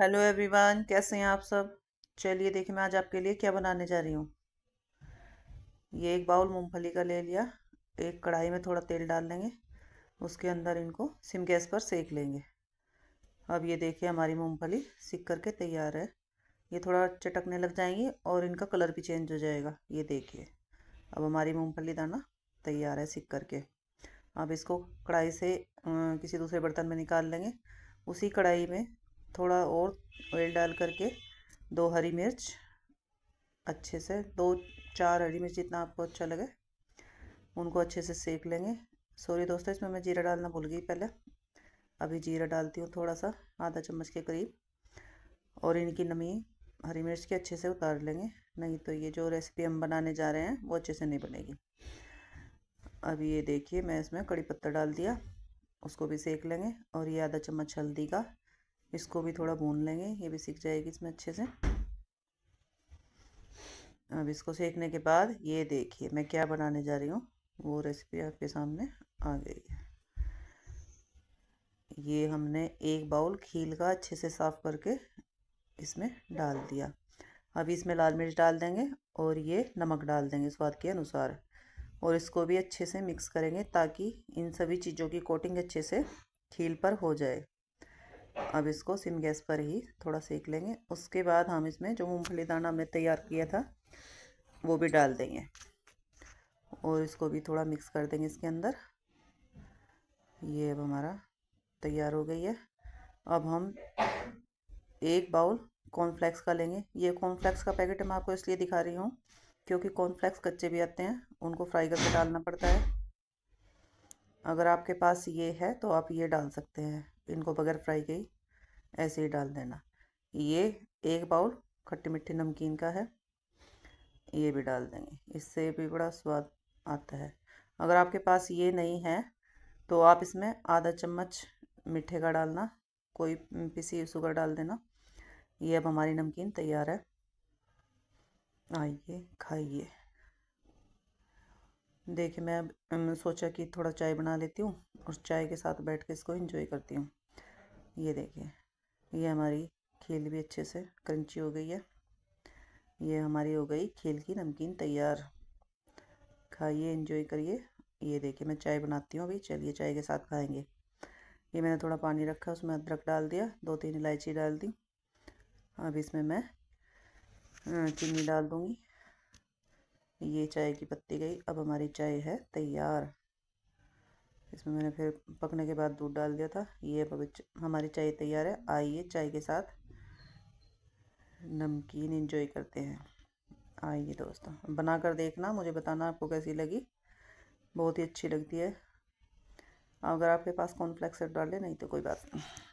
hello everyone कैसे हैं आप सब चलिए देखिए मैं आज आपके लिए क्या बनाने जा रही हूँ ये एक बाउल मूंगफली का ले लिया एक कढ़ाई में थोड़ा तेल डाल लेंगे उसके अंदर इनको सिम गैस पर सेक लेंगे अब ये देखिए हमारी मूंगफली सिक कर के तैयार है ये थोड़ा चटकने लग जाएंगी और इनका कलर भी चेंज हो जाएगा ये देखिए अब हमारी मूँगफली दाना तैयार है सिक करके अब इसको कढ़ाई से किसी दूसरे बर्तन में निकाल लेंगे उसी कढ़ाई में थोड़ा और ऑयल डाल करके दो हरी मिर्च अच्छे से दो चार हरी मिर्च जितना आपको अच्छा लगे उनको अच्छे से सेक लेंगे सॉरी दोस्तों इसमें मैं जीरा डालना भूल गई पहले अभी जीरा डालती हूँ थोड़ा सा आधा चम्मच के करीब और इनकी नमी हरी मिर्च के अच्छे से उतार लेंगे नहीं तो ये जो रेसिपी हम बनाने जा रहे हैं वो अच्छे से नहीं बनेगी अब ये देखिए मैं इसमें कड़ी पत्ता डाल दिया उसको भी सेक लेंगे और ये आधा चम्मच हल्दी का इसको भी थोड़ा भून लेंगे ये भी सीख जाएगी इसमें अच्छे से अब इसको सेकने के बाद ये देखिए मैं क्या बनाने जा रही हूँ वो रेसिपी आपके सामने आ गई है ये हमने एक बाउल खील का अच्छे से साफ़ करके इसमें डाल दिया अब इसमें लाल मिर्च डाल देंगे और ये नमक डाल देंगे स्वाद के अनुसार और इसको भी अच्छे से मिक्स करेंगे ताकि इन सभी चीज़ों की कोटिंग अच्छे से खील पर हो जाए अब इसको सिम गैस पर ही थोड़ा सेक लेंगे उसके बाद हम इसमें जो मूँगफली दाना हमने तैयार किया था वो भी डाल देंगे और इसको भी थोड़ा मिक्स कर देंगे इसके अंदर ये अब हमारा तैयार हो गई है अब हम एक बाउल कॉर्नफ्लेक्स का लेंगे ये कॉर्नफ्लैक्स का पैकेट मैं आपको इसलिए दिखा रही हूँ क्योंकि कॉर्नफ्लैक्स कच्चे भी आते हैं उनको फ्राई करके डालना पड़ता है अगर आपके पास ये है तो आप ये डाल सकते हैं इनको बगैर फ्राई के ऐसे ही डाल देना ये एक बाउल खट्टी मिट्टी नमकीन का है ये भी डाल देंगे इससे भी बड़ा स्वाद आता है अगर आपके पास ये नहीं है तो आप इसमें आधा चम्मच मीठे का डालना कोई पिसी शुगर डाल देना ये अब हमारी नमकीन तैयार है आइए खाइए देखिए मैं सोचा कि थोड़ा चाय बना लेती हूँ और चाय के साथ बैठ के इसको इंजॉय करती हूँ ये देखिए ये हमारी खील भी अच्छे से क्रंची हो गई है ये हमारी हो गई खील की नमकीन तैयार खाइए इंजॉय करिए ये देखिए मैं चाय बनाती हूँ अभी चलिए चाय के साथ खाएंगे ये मैंने थोड़ा पानी रखा उसमें अदरक डाल दिया दो तीन इलायची डाल दी अब इसमें मैं चीनी डाल दूँगी ये चाय की पत्ती गई अब हमारी चाय है तैयार इसमें मैंने फिर पकने के बाद दूध डाल दिया था ये अब हमारी चाय तैयार है आइए चाय के साथ नमकीन इंजॉय करते हैं आइए दोस्तों बना कर देखना मुझे बताना आपको कैसी लगी बहुत ही अच्छी लगती है अगर आपके पास कॉर्नफ्लेक्स डाले नहीं तो कोई बात नहीं